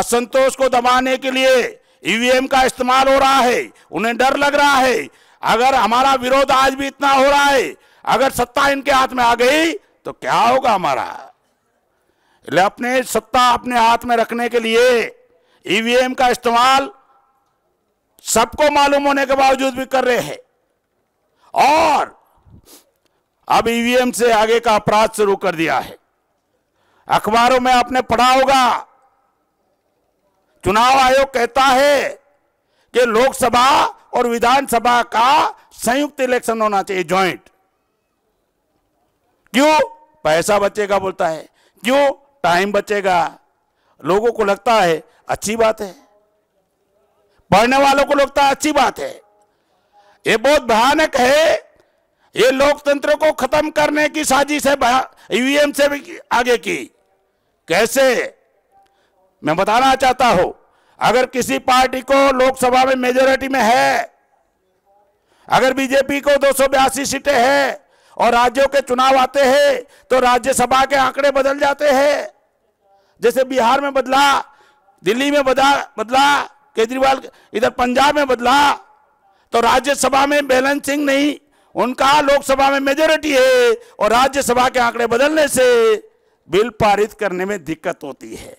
असंतोष को दबाने के लिए ईवीएम का इस्तेमाल हो रहा है उन्हें डर लग रहा है अगर हमारा विरोध आज भी इतना हो रहा है अगर सत्ता इनके हाथ में आ गई तो क्या होगा हमारा अपने सत्ता अपने हाथ में रखने के लिए ईवीएम का इस्तेमाल सबको मालूम होने के बावजूद भी कर रहे हैं और अब ईवीएम से आगे का अपराध शुरू कर दिया है अखबारों में आपने पढ़ा होगा चुनाव आयोग कहता है कि लोकसभा और विधानसभा का संयुक्त इलेक्शन होना चाहिए ज्वाइंट क्यों पैसा बचेगा बोलता है क्यों टाइम बचेगा लोगों को लगता है अच्छी बात है पढ़ने वालों को लगता है अच्छी बात है ये बहुत भयानक है ये लोकतंत्र को खत्म करने की साजिश है ईवीएम e से भी आगे की कैसे मैं बताना चाहता हूं अगर किसी पार्टी को लोकसभा में मेजोरिटी में है अगर बीजेपी को दो सीटें हैं और राज्यों के चुनाव आते हैं तो राज्यसभा के आंकड़े बदल जाते हैं जैसे बिहार में बदला दिल्ली में बदला बदला केजरीवाल इधर पंजाब में बदला तो राज्यसभा में बैलेंसिंग नहीं उनका लोकसभा में मेजोरिटी है और राज्यसभा के आंकड़े बदलने से बिल पारित करने में दिक्कत होती है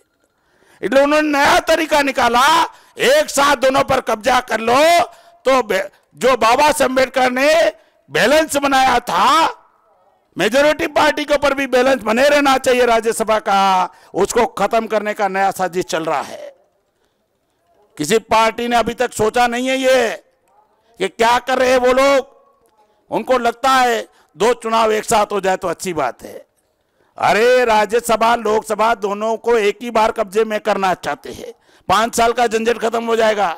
इसलिए उन्होंने नया तरीका निकाला एक साथ दोनों पर कब्जा कर लो तो जो बाबा अम्बेडकर ने बैलेंस बनाया था मेजोरिटी पार्टी के ऊपर भी बैलेंस बने रहना चाहिए राज्यसभा का उसको खत्म करने का नया साजिश चल रहा है किसी पार्टी ने अभी तक सोचा नहीं है ये कि क्या कर रहे हैं वो लोग उनको लगता है दो चुनाव एक साथ हो जाए तो अच्छी बात है अरे राज्यसभा लोकसभा दोनों को एक ही बार कब्जे में करना चाहते हैं पांच साल का झंझट खत्म हो जाएगा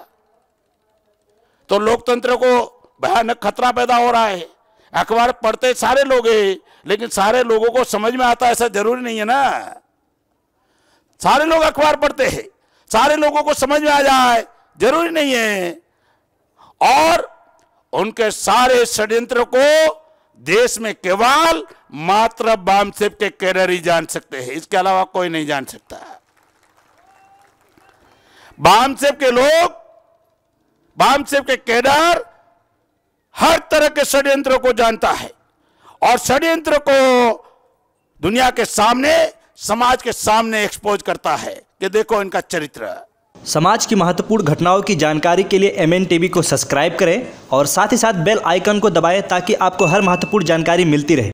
तो लोकतंत्र को भयानक खतरा पैदा हो रहा है अखबार पढ़ते सारे लोग हैं लेकिन सारे लोगों को समझ में आता ऐसा जरूरी नहीं है ना सारे लोग अखबार पढ़ते हैं सारे लोगों को समझ में आ जाए जरूरी नहीं है और उनके सारे षड्यंत्र को देश में केवल मात्र बामसेब के कैरियर ही जान सकते हैं इसके अलावा कोई नहीं जान सकता बाम के लोग बाम के कैडर हर तरह के षड्यंत्र को जानता है और षड्यंत्र को दुनिया के सामने समाज के सामने एक्सपोज करता है कि देखो इनका चरित्र समाज की महत्वपूर्ण घटनाओं की जानकारी के लिए एम एन टीवी को सब्सक्राइब करें और साथ ही साथ बेल आइकन को दबाएं ताकि आपको हर महत्वपूर्ण जानकारी मिलती रहे